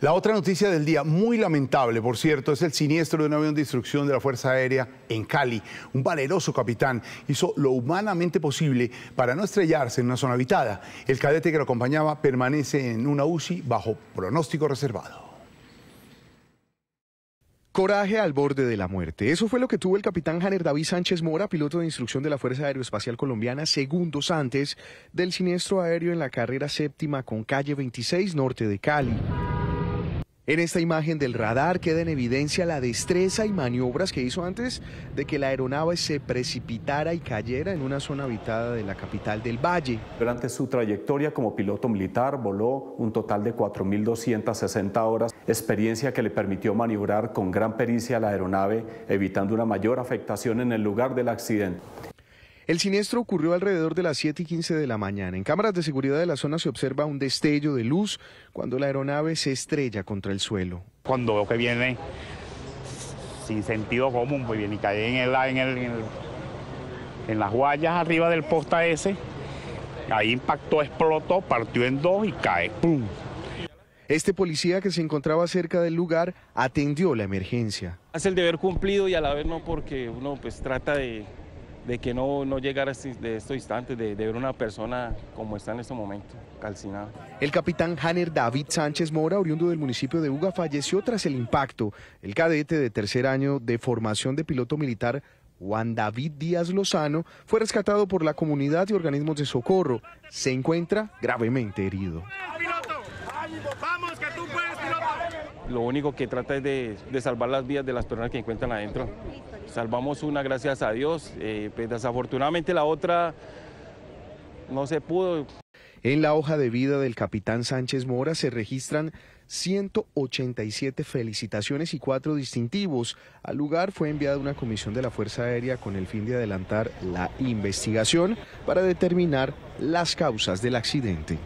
La otra noticia del día, muy lamentable, por cierto, es el siniestro de un avión de instrucción de la Fuerza Aérea en Cali. Un valeroso capitán hizo lo humanamente posible para no estrellarse en una zona habitada. El cadete que lo acompañaba permanece en una UCI bajo pronóstico reservado. Coraje al borde de la muerte. Eso fue lo que tuvo el capitán Janer David Sánchez Mora, piloto de instrucción de la Fuerza Aeroespacial Colombiana, segundos antes del siniestro aéreo en la carrera séptima con calle 26 norte de Cali. En esta imagen del radar queda en evidencia la destreza y maniobras que hizo antes de que la aeronave se precipitara y cayera en una zona habitada de la capital del valle. Durante su trayectoria como piloto militar voló un total de 4.260 horas, experiencia que le permitió maniobrar con gran pericia la aeronave, evitando una mayor afectación en el lugar del accidente. El siniestro ocurrió alrededor de las 7 y 15 de la mañana. En cámaras de seguridad de la zona se observa un destello de luz cuando la aeronave se estrella contra el suelo. Cuando veo que viene sin sentido común, pues viene y cae en, el, en, las guayas arriba del posta ese. Ahí impactó, explotó, partió en dos y cae. Este policía que se encontraba cerca del lugar atendió la emergencia. Hace el deber cumplido y a la vez no porque uno pues trata de de que no, no llegara este, de estos instantes de, ver una persona como está en este momento, calcinada. El capitán Hanner David Sánchez Mora, oriundo del municipio de Uga, falleció tras el impacto. El cadete de tercer año de formación de piloto militar Juan David Díaz Lozano fue rescatado por la comunidad y organismos de socorro. Se encuentra gravemente herido. ¡Vamos, que tú puedes, piloto! lo único que trata es de, salvar las vidas de las personas que encuentran adentro. Salvamos una, gracias a Dios, eh, pues, desafortunadamente la otra no se pudo. En la hoja de vida del capitán Sánchez Mora se registran 187 felicitaciones y cuatro distintivos. Al lugar fue enviada una comisión de la Fuerza Aérea con el fin de adelantar la investigación para determinar las causas del accidente.